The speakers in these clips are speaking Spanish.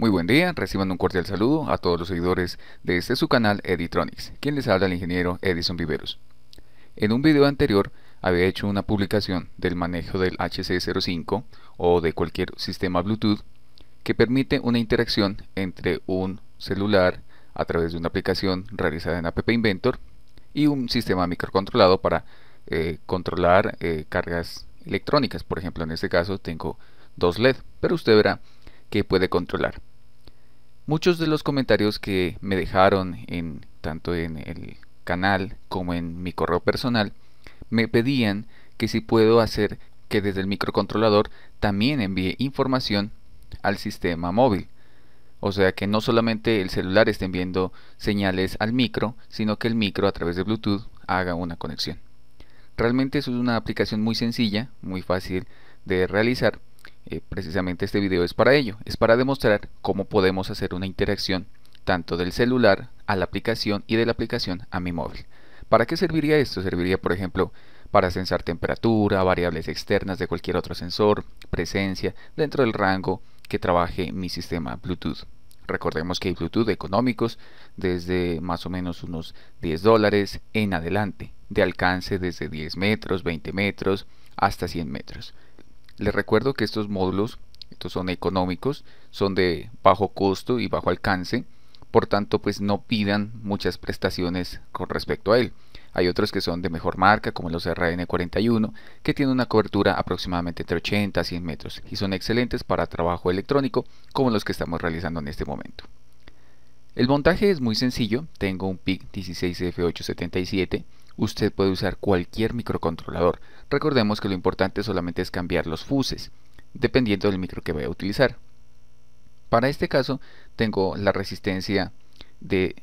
Muy buen día, reciban un cordial saludo a todos los seguidores de este su canal Editronics, quien les habla el ingeniero Edison Viveros. En un video anterior había hecho una publicación del manejo del HC05 o de cualquier sistema Bluetooth que permite una interacción entre un celular a través de una aplicación realizada en App Inventor y un sistema microcontrolado para eh, controlar eh, cargas electrónicas. Por ejemplo, en este caso tengo dos LED, pero usted verá que puede controlar. Muchos de los comentarios que me dejaron en tanto en el canal como en mi correo personal me pedían que si puedo hacer que desde el microcontrolador también envíe información al sistema móvil. O sea que no solamente el celular esté enviando señales al micro, sino que el micro a través de Bluetooth haga una conexión. Realmente es una aplicación muy sencilla, muy fácil de realizar eh, precisamente este video es para ello, es para demostrar cómo podemos hacer una interacción tanto del celular a la aplicación y de la aplicación a mi móvil. ¿Para qué serviría esto? Serviría, por ejemplo, para sensar temperatura, variables externas de cualquier otro sensor, presencia, dentro del rango que trabaje mi sistema Bluetooth. Recordemos que hay Bluetooth económicos desde más o menos unos 10 dólares en adelante, de alcance desde 10 metros, 20 metros, hasta 100 metros. Les recuerdo que estos módulos, estos son económicos, son de bajo costo y bajo alcance, por tanto pues no pidan muchas prestaciones con respecto a él. Hay otros que son de mejor marca, como los RN41, que tienen una cobertura aproximadamente entre 80 a 100 metros y son excelentes para trabajo electrónico, como los que estamos realizando en este momento. El montaje es muy sencillo, tengo un PIC 16F877, usted puede usar cualquier microcontrolador, Recordemos que lo importante solamente es cambiar los fuses, dependiendo del micro que vaya a utilizar. Para este caso tengo la resistencia de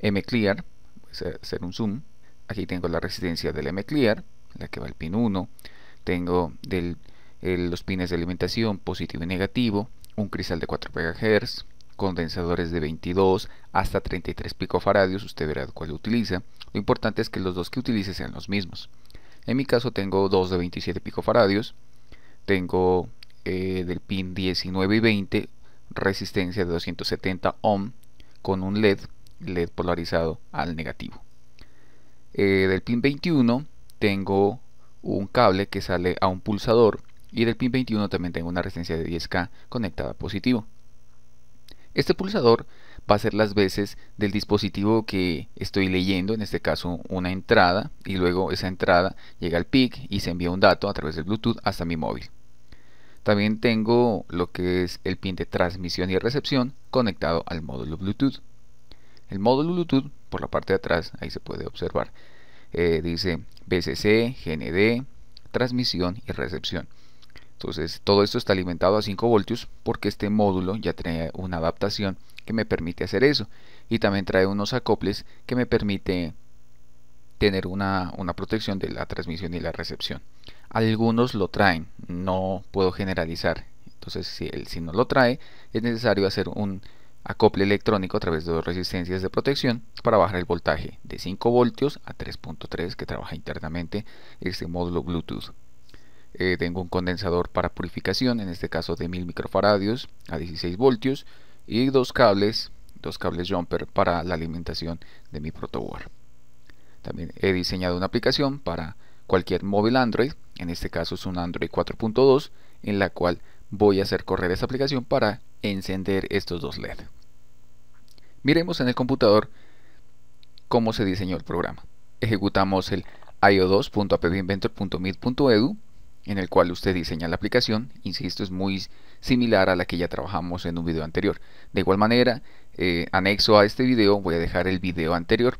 mclear, voy pues, a eh, hacer un zoom, aquí tengo la resistencia del mclear, la que va al pin 1, tengo los pines de alimentación positivo y negativo, un cristal de 4 MHz, condensadores de 22 hasta 33 picofaradios. usted verá cuál utiliza. Lo importante es que los dos que utilice sean los mismos. En mi caso tengo dos de 27 picofaradios, tengo eh, del pin 19 y 20 resistencia de 270 ohm con un LED, LED polarizado al negativo. Eh, del pin 21 tengo un cable que sale a un pulsador y del pin 21 también tengo una resistencia de 10K conectada a positivo. Este pulsador va a ser las veces del dispositivo que estoy leyendo, en este caso una entrada, y luego esa entrada llega al PIC y se envía un dato a través del Bluetooth hasta mi móvil. También tengo lo que es el pin de transmisión y recepción conectado al módulo Bluetooth. El módulo Bluetooth, por la parte de atrás, ahí se puede observar, eh, dice BCC, GND, transmisión y recepción. Entonces todo esto está alimentado a 5 voltios porque este módulo ya trae una adaptación que me permite hacer eso y también trae unos acoples que me permite tener una, protección de la transmisión y la recepción. Algunos lo traen, no puedo generalizar. Entonces si, el, si no lo trae es necesario hacer un acople electrónico a través de dos resistencias de protección para bajar el voltaje de 5 voltios a 3.3 que trabaja internamente este módulo Bluetooth. Eh, tengo un condensador para purificación, en este caso de 1000 microfaradios a 16 voltios y dos cables, dos cables jumper para la alimentación de mi protoboard. También he diseñado una aplicación para cualquier móvil Android, en este caso es un Android 4.2, en la cual voy a hacer correr esta aplicación para encender estos dos LED. Miremos en el computador cómo se diseñó el programa. Ejecutamos el io en el cual usted diseña la aplicación. Insisto, es muy similar a la que ya trabajamos en un video anterior. De igual manera, eh, anexo a este video voy a dejar el video anterior,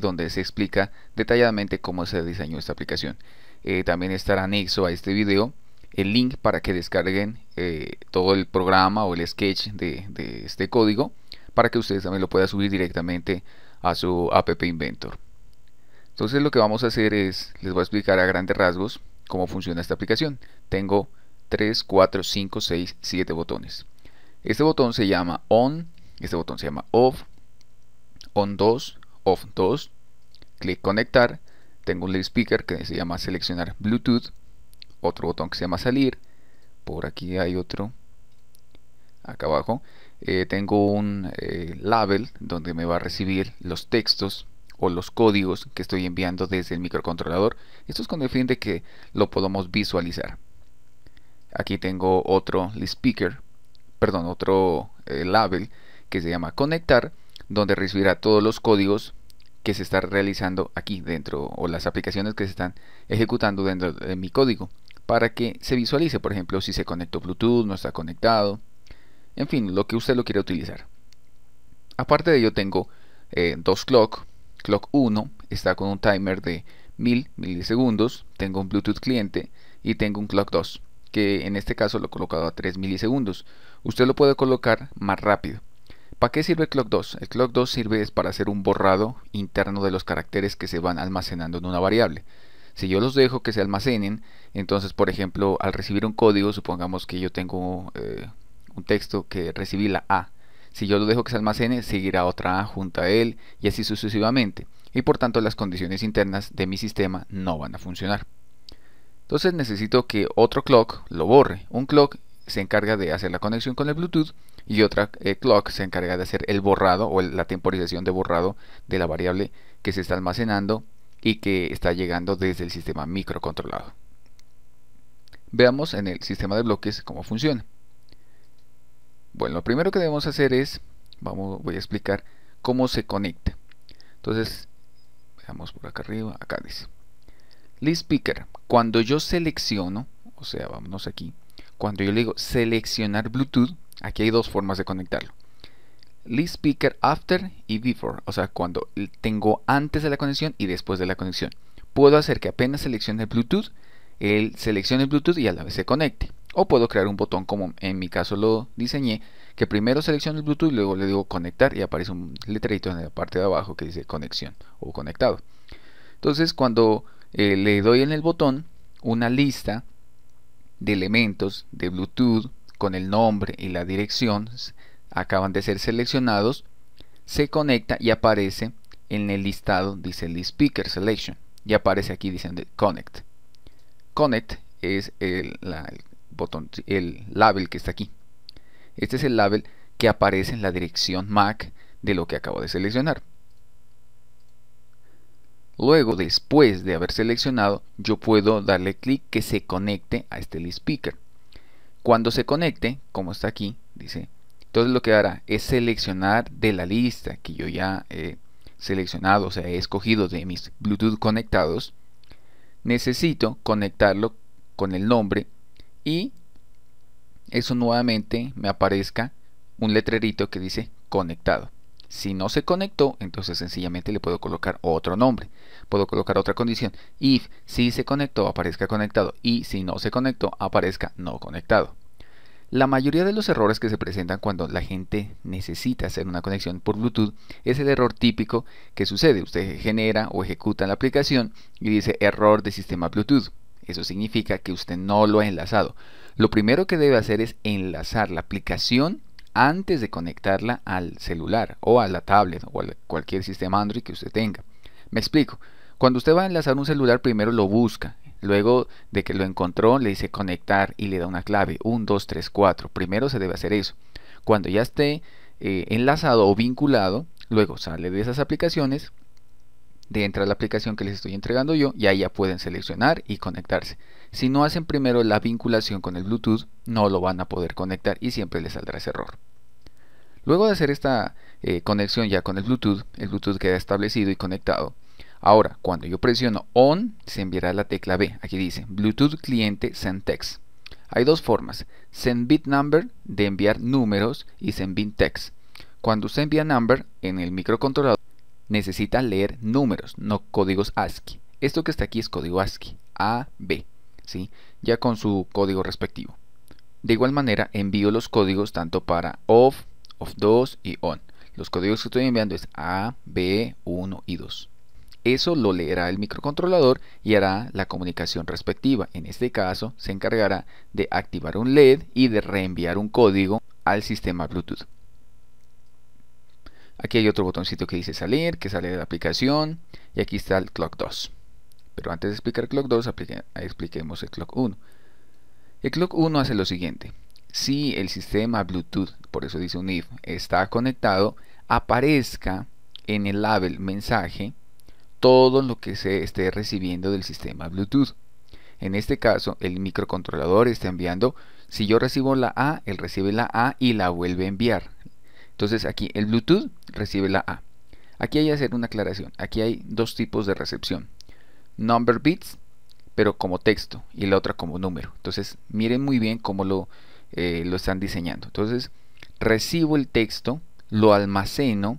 donde se explica detalladamente cómo se diseñó esta aplicación. Eh, también estará anexo a este video el link para que descarguen eh, todo el programa o el sketch de, de este código para que ustedes también lo puedan subir directamente a su app inventor entonces lo que vamos a hacer es les voy a explicar a grandes rasgos cómo funciona esta aplicación. Tengo 3, 4, 5, 6, 7 botones. Este botón se llama on, este botón se llama off, on 2, off 2, clic conectar, tengo un speaker que se llama seleccionar Bluetooth, otro botón que se llama salir, por aquí hay otro, acá abajo, eh, tengo un eh, label donde me va a recibir los textos o los códigos que estoy enviando desde el microcontrolador. Esto es con el fin de que lo podamos visualizar. Aquí tengo otro speaker, perdón, otro eh, label que se llama conectar, donde recibirá todos los códigos que se están realizando aquí dentro o las aplicaciones que se están ejecutando dentro de mi código para que se visualice, por ejemplo, si se conectó Bluetooth, no está conectado, en fin, lo que usted lo quiera utilizar. Aparte de ello tengo eh, dos clock, Clock 1 está con un timer de 1000 milisegundos, tengo un Bluetooth cliente y tengo un Clock 2, que en este caso lo he colocado a 3 milisegundos. Usted lo puede colocar más rápido. ¿Para qué sirve Clock 2? El Clock 2 sirve es para hacer un borrado interno de los caracteres que se van almacenando en una variable. Si yo los dejo que se almacenen, entonces por ejemplo al recibir un código, supongamos que yo tengo eh, un texto que recibí la A si yo lo dejo que se almacene, seguirá otra A junto a él y así sucesivamente, y por tanto las condiciones internas de mi sistema no van a funcionar. Entonces necesito que otro clock lo borre. Un clock se encarga de hacer la conexión con el Bluetooth y otra eh, clock se encarga de hacer el borrado o la temporización de borrado de la variable que se está almacenando y que está llegando desde el sistema microcontrolado. Veamos en el sistema de bloques cómo funciona. Bueno, lo primero que debemos hacer es, vamos, voy a explicar cómo se conecta. Entonces, veamos por acá arriba, acá dice. List Speaker, cuando yo selecciono, o sea, vámonos aquí, cuando yo le digo seleccionar Bluetooth, aquí hay dos formas de conectarlo. List Speaker After y Before, o sea, cuando tengo antes de la conexión y después de la conexión. Puedo hacer que apenas seleccione Bluetooth, él seleccione Bluetooth y a la vez se conecte. O puedo crear un botón como en mi caso lo diseñé, que primero selecciono el Bluetooth y luego le digo conectar y aparece un letrerito en la parte de abajo que dice conexión o conectado. Entonces cuando eh, le doy en el botón una lista de elementos de Bluetooth con el nombre y la dirección acaban de ser seleccionados, se conecta y aparece en el listado, dice el Speaker Selection, y aparece aquí diciendo Connect. Connect es el botón, el label que está aquí. Este es el label que aparece en la dirección MAC de lo que acabo de seleccionar. Luego, después de haber seleccionado, yo puedo darle clic que se conecte a este speaker. Cuando se conecte, como está aquí, dice, entonces lo que hará es seleccionar de la lista que yo ya he seleccionado, o sea, he escogido de mis Bluetooth conectados, necesito conectarlo con el nombre y eso nuevamente me aparezca un letrerito que dice conectado. Si no se conectó, entonces sencillamente le puedo colocar otro nombre. Puedo colocar otra condición. If si se conectó, aparezca conectado. Y si no se conectó, aparezca no conectado. La mayoría de los errores que se presentan cuando la gente necesita hacer una conexión por Bluetooth es el error típico que sucede. Usted genera o ejecuta la aplicación y dice error de sistema Bluetooth. Eso significa que usted no lo ha enlazado. Lo primero que debe hacer es enlazar la aplicación antes de conectarla al celular o a la tablet o a cualquier sistema Android que usted tenga. Me explico. Cuando usted va a enlazar un celular, primero lo busca. Luego de que lo encontró, le dice conectar y le da una clave. 1, 2, 3, 4. Primero se debe hacer eso. Cuando ya esté eh, enlazado o vinculado, luego sale de esas aplicaciones, de entrar a la aplicación que les estoy entregando yo y ahí ya pueden seleccionar y conectarse. Si no hacen primero la vinculación con el Bluetooth, no lo van a poder conectar y siempre les saldrá ese error. Luego de hacer esta eh, conexión ya con el Bluetooth, el Bluetooth queda establecido y conectado. Ahora, cuando yo presiono ON, se enviará la tecla B. Aquí dice Bluetooth cliente text Hay dos formas, send bit Number de enviar números y bit Text. Cuando se envía number en el microcontrolador, necesita leer números, no códigos ASCII. Esto que está aquí es código ASCII, A, B, ¿sí? ya con su código respectivo. De igual manera, envío los códigos tanto para OFF, OFF2 y ON. Los códigos que estoy enviando es A, B, 1 y 2. Eso lo leerá el microcontrolador y hará la comunicación respectiva. En este caso, se encargará de activar un LED y de reenviar un código al sistema Bluetooth. Aquí hay otro botoncito que dice salir, que sale de la aplicación. Y aquí está el clock 2. Pero antes de explicar clock 2, expliquemos el clock 1. El clock 1 hace lo siguiente. Si el sistema Bluetooth, por eso dice un if, está conectado, aparezca en el label mensaje todo lo que se esté recibiendo del sistema Bluetooth. En este caso, el microcontrolador está enviando, si yo recibo la A, él recibe la A y la vuelve a enviar. Entonces aquí el Bluetooth recibe la A. Aquí hay que hacer una aclaración. Aquí hay dos tipos de recepción. Number bits, pero como texto, y la otra como número. Entonces miren muy bien cómo lo, eh, lo están diseñando. Entonces recibo el texto, lo almaceno,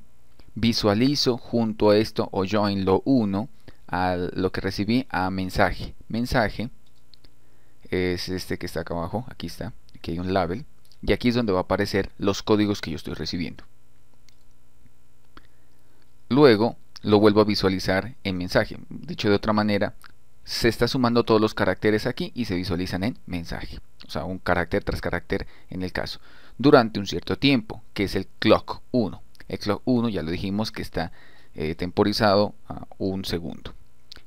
visualizo junto a esto o join lo uno a lo que recibí a mensaje. Mensaje es este que está acá abajo, aquí está, aquí hay un label, y aquí es donde va a aparecer los códigos que yo estoy recibiendo. Luego lo vuelvo a visualizar en mensaje. Dicho de otra manera, se está sumando todos los caracteres aquí y se visualizan en mensaje. O sea, un carácter tras carácter en el caso. Durante un cierto tiempo, que es el clock 1. El clock 1 ya lo dijimos que está eh, temporizado a un segundo.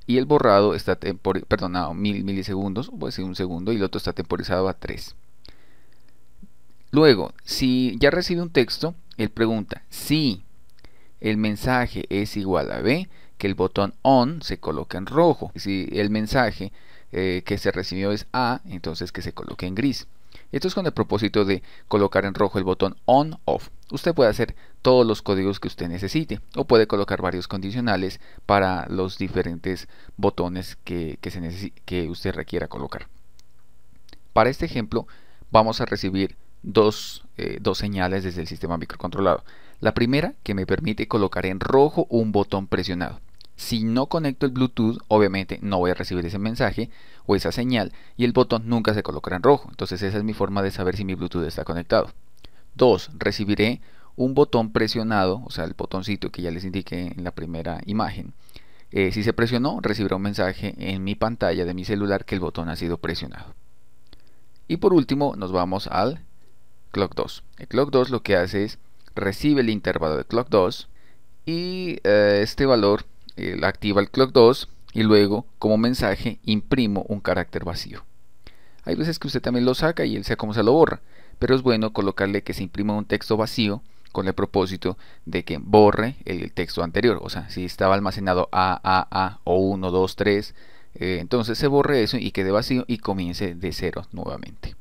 Y el borrado está temporizado, perdonado, mil milisegundos, puede ser un segundo, y el otro está temporizado a 3. Luego, si ya recibe un texto, él pregunta si el mensaje es igual a B, que el botón on se coloque en rojo. Si el mensaje eh, que se recibió es A, entonces que se coloque en gris. Esto es con el propósito de colocar en rojo el botón on, off. Usted puede hacer todos los códigos que usted necesite o puede colocar varios condicionales para los diferentes botones que usted requiera colocar. Para este ejemplo vamos a recibir eh, dos, señales desde el sistema microcontrolado. La primera, que me permite colocar en rojo un botón presionado. Si no conecto el Bluetooth, obviamente no voy a recibir ese mensaje o esa señal y el botón nunca se colocará en rojo. Entonces esa es mi forma de saber si mi Bluetooth está conectado. dos, Recibiré un botón presionado, o sea, el botoncito que ya les indiqué en la primera imagen. Eh, si se presionó, recibirá un mensaje en mi pantalla de mi celular que el botón ha sido presionado. Y por último, nos vamos al clock 2. El clock 2 lo que hace es recibe el intervalo de clock 2 y eh, este valor activa el clock 2 y luego como mensaje imprimo un carácter vacío. Hay veces que usted también lo saca y él sea como se lo borra, pero es bueno colocarle que se imprima un texto vacío con el propósito de que borre el texto anterior. O sea, si estaba almacenado A, A, A o 1, 2, 3, entonces se borre eso y quede vacío y comience de cero nuevamente.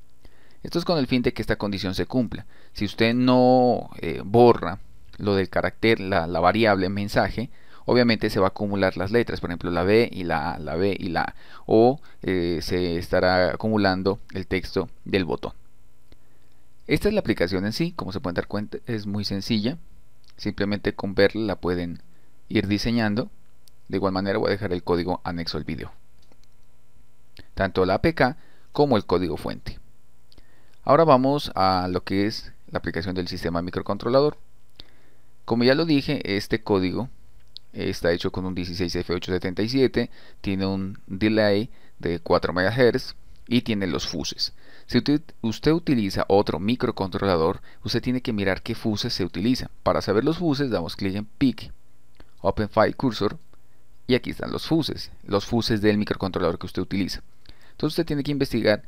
Esto es con el fin de que esta condición se cumpla. Si usted no eh, borra lo del carácter, la, variable mensaje, obviamente se va a acumular las letras, por ejemplo la B y la A, la B y la A, o eh, se estará acumulando el texto del botón. Esta es la aplicación en sí, como se pueden dar cuenta es muy sencilla, simplemente con verla la pueden ir diseñando, de igual manera voy a dejar el código anexo al video, tanto la APK como el código fuente. Ahora vamos a lo que es la aplicación del sistema microcontrolador. Como ya lo dije, este código está hecho con un 16F877, tiene un delay de 4 MHz y tiene los fuses. Si usted, utiliza otro microcontrolador, usted tiene que mirar qué fuses se utiliza. Para saber los fuses, damos clic en pick Open File Cursor, y aquí están los fuses, los fuses del microcontrolador que usted utiliza. Entonces usted tiene que investigar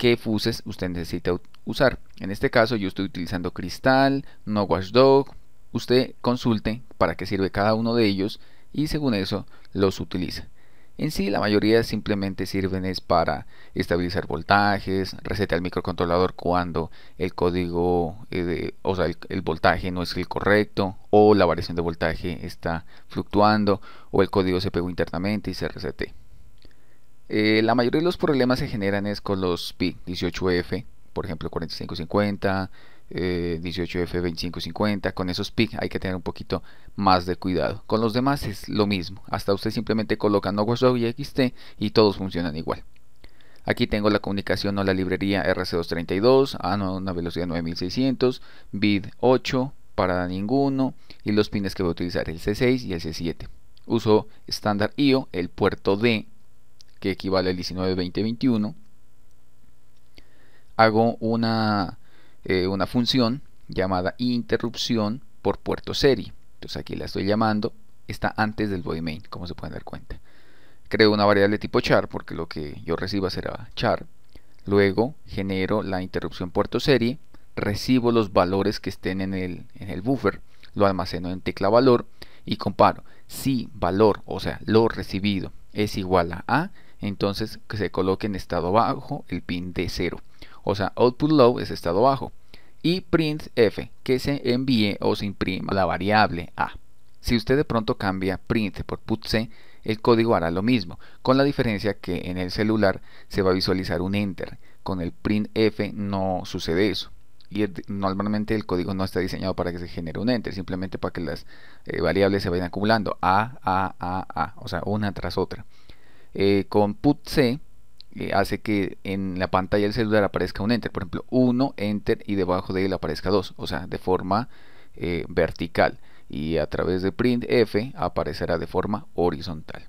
qué fuses usted necesita usar. En este caso yo estoy utilizando Cristal, No Watchdog. Usted consulte para qué sirve cada uno de ellos y según eso los utiliza. En sí la mayoría simplemente sirven es para estabilizar voltajes, resetear el microcontrolador cuando el código, eh, o sea, el, el, voltaje no es el correcto o la variación de voltaje está fluctuando o el código se pegó internamente y se resete. Eh, la mayoría de los problemas se generan es con los PIC 18F, por ejemplo 4550, 18F2550, eh, con esos PIC hay que tener un poquito más de cuidado. Con los demás es lo mismo, hasta usted simplemente coloca no y XT y todos funcionan igual. Aquí tengo la comunicación o la librería RC232 a ah, una velocidad 9600, bid 8 para ninguno y los pines que voy a utilizar el C6 y el C7. Uso estándar IO, el puerto D que equivale al 19 hago una, eh, una función llamada interrupción por puerto serie. Entonces aquí la estoy llamando, está antes del void main, como se pueden dar cuenta. Creo una variable tipo char, porque lo que yo reciba será char. Luego genero la interrupción puerto serie, recibo los valores que estén en el, en el buffer, lo almaceno en tecla valor y comparo si valor, o sea, lo recibido es igual a A, entonces que se coloque en estado bajo el pin de 0. O sea, output low es estado bajo. Y print f, que se envíe o se imprima la variable a. Si usted de pronto cambia print por C, el código hará lo mismo, con la diferencia que en el celular se va a visualizar un enter. Con el print F no sucede eso. Y normalmente el código no está diseñado para que se genere un enter, simplemente para que las eh, variables se vayan acumulando, a, a, a, a, o sea, una tras otra. Eh, con Put C eh, hace que en la pantalla del celular aparezca un enter, por ejemplo 1, enter y debajo de él aparezca 2, o sea, de forma eh, vertical y a través de printf aparecerá de forma horizontal.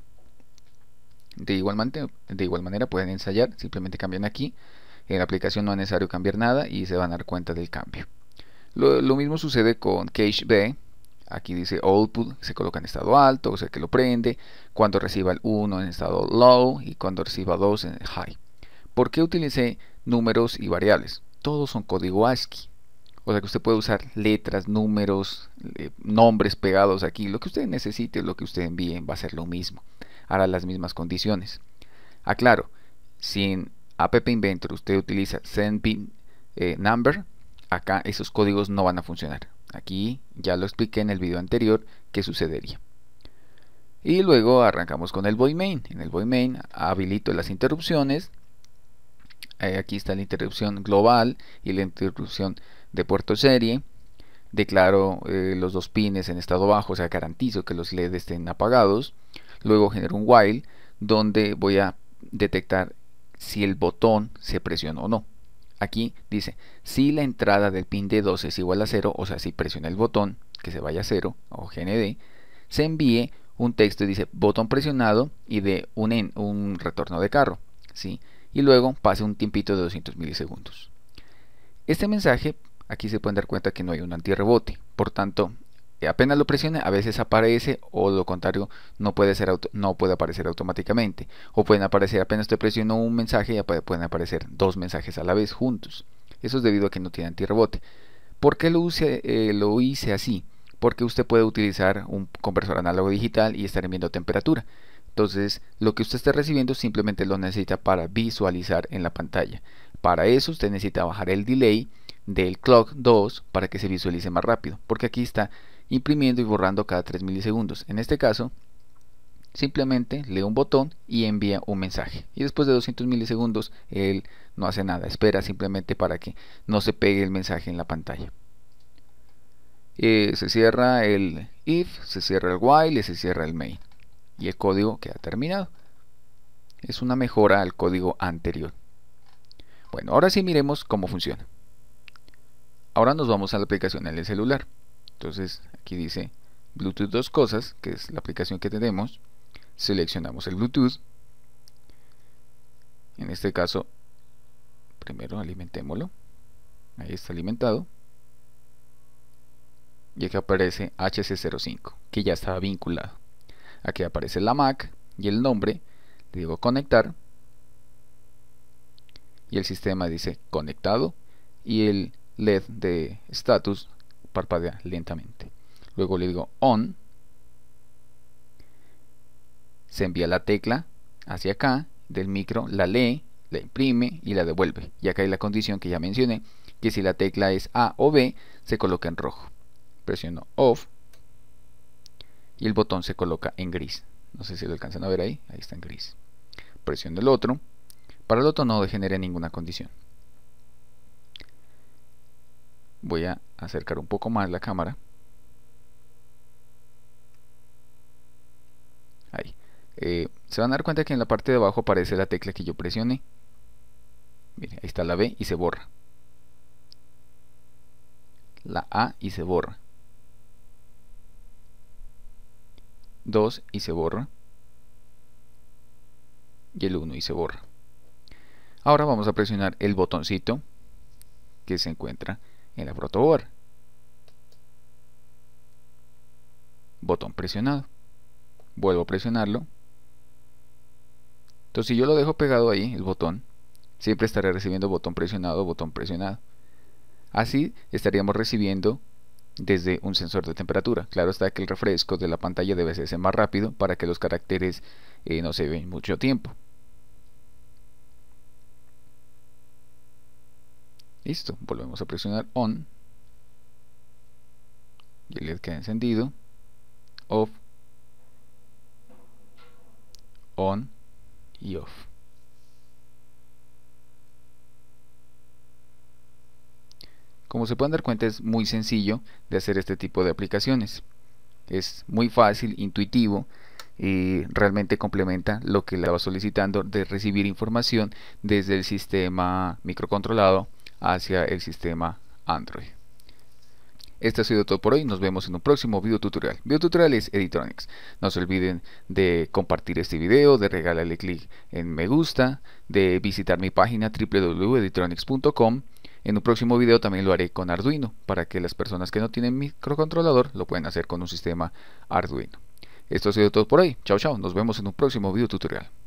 De igual, manera, de igual manera pueden ensayar, simplemente cambian aquí, en la aplicación no es necesario cambiar nada y se van a dar cuenta del cambio. Lo, mismo sucede con B Aquí dice output, se coloca en estado alto, o sea que lo prende. Cuando reciba el 1 en estado low y cuando reciba 2 en high. ¿Por qué utilicé números y variables? Todos son código ASCII. O sea que usted puede usar letras, números, eh, nombres pegados aquí. Lo que usted necesite, lo que usted envíe va a ser lo mismo. Hará las mismas condiciones. Aclaro, si en App Inventor usted utiliza send eh, number, acá esos códigos no van a funcionar. Aquí ya lo expliqué en el video anterior qué sucedería. Y luego arrancamos con el void main. En el void main habilito las interrupciones. Eh, aquí está la interrupción global y la interrupción de puerto serie. Declaro eh, los dos pines en estado bajo, o sea, garantizo que los LEDs estén apagados. Luego genero un while donde voy a detectar si el botón se presiona o no. Aquí dice, si la entrada del pin de 12 es igual a 0, o sea, si presiona el botón, que se vaya a 0, o GND, se envíe un texto y dice botón presionado y de un, un retorno de carro, ¿sí? Y luego pase un tiempito de 200 milisegundos. Este mensaje, aquí se pueden dar cuenta que no hay un antirrebote, por tanto, apenas lo presione, a veces aparece o lo contrario no puede, ser no puede aparecer automáticamente. O pueden aparecer apenas te presionó un mensaje y pueden aparecer dos mensajes a la vez juntos. Eso es debido a que no tiene antirrebote. ¿Por qué lo, eh, lo hice así? Porque usted puede utilizar un conversor análogo digital y estar enviando temperatura. Entonces, lo que usted está recibiendo simplemente lo necesita para visualizar en la pantalla. Para eso usted necesita bajar el delay del clock 2 para que se visualice más rápido, porque aquí está imprimiendo y borrando cada 3 milisegundos. En este caso, simplemente lee un botón y envía un mensaje. Y después de 200 milisegundos, él no hace nada, espera simplemente para que no se pegue el mensaje en la pantalla. Eh, se cierra el if, se cierra el while y se cierra el main. Y el código queda terminado. Es una mejora al código anterior. Bueno, ahora sí miremos cómo funciona. Ahora nos vamos a la aplicación en el celular. Entonces aquí dice Bluetooth dos cosas, que es la aplicación que tenemos. Seleccionamos el Bluetooth. En este caso, primero alimentémoslo. Ahí está alimentado. Y aquí aparece HC05, que ya estaba vinculado. Aquí aparece la Mac y el nombre. Le digo conectar. Y el sistema dice conectado. Y el LED de status parpadea lentamente. Luego le digo on, se envía la tecla hacia acá del micro, la lee, la imprime y la devuelve. Y acá hay la condición que ya mencioné, que si la tecla es A o B, se coloca en rojo. Presiono off y el botón se coloca en gris. No sé si lo alcanzan a ver ahí, ahí está en gris. Presiono el otro, para el otro no degenere ninguna condición voy a acercar un poco más la cámara ahí eh, se van a dar cuenta que en la parte de abajo aparece la tecla que yo presione Mire, ahí está la B y se borra la A y se borra 2 y se borra y el 1 y se borra ahora vamos a presionar el botoncito que se encuentra en la protoboard. Botón presionado. Vuelvo a presionarlo. Entonces si yo lo dejo pegado ahí, el botón, siempre estaré recibiendo botón presionado, botón presionado. Así estaríamos recibiendo desde un sensor de temperatura. Claro está que el refresco de la pantalla debe ser más rápido para que los caracteres eh, no se ven mucho tiempo. Listo, volvemos a presionar on. Y el LED queda encendido. Off. On y off. Como se pueden dar cuenta es muy sencillo de hacer este tipo de aplicaciones. Es muy fácil, intuitivo y realmente complementa lo que le va solicitando de recibir información desde el sistema microcontrolado hacia el sistema Android. Esto ha sido todo por hoy, nos vemos en un próximo video tutorial. Video tutorial es Editronics. No se olviden de compartir este video, de regalarle clic en me gusta, de visitar mi página www.editronics.com. En un próximo video también lo haré con Arduino, para que las personas que no tienen microcontrolador lo puedan hacer con un sistema Arduino. Esto ha sido todo por hoy. Chao, chao. Nos vemos en un próximo video tutorial.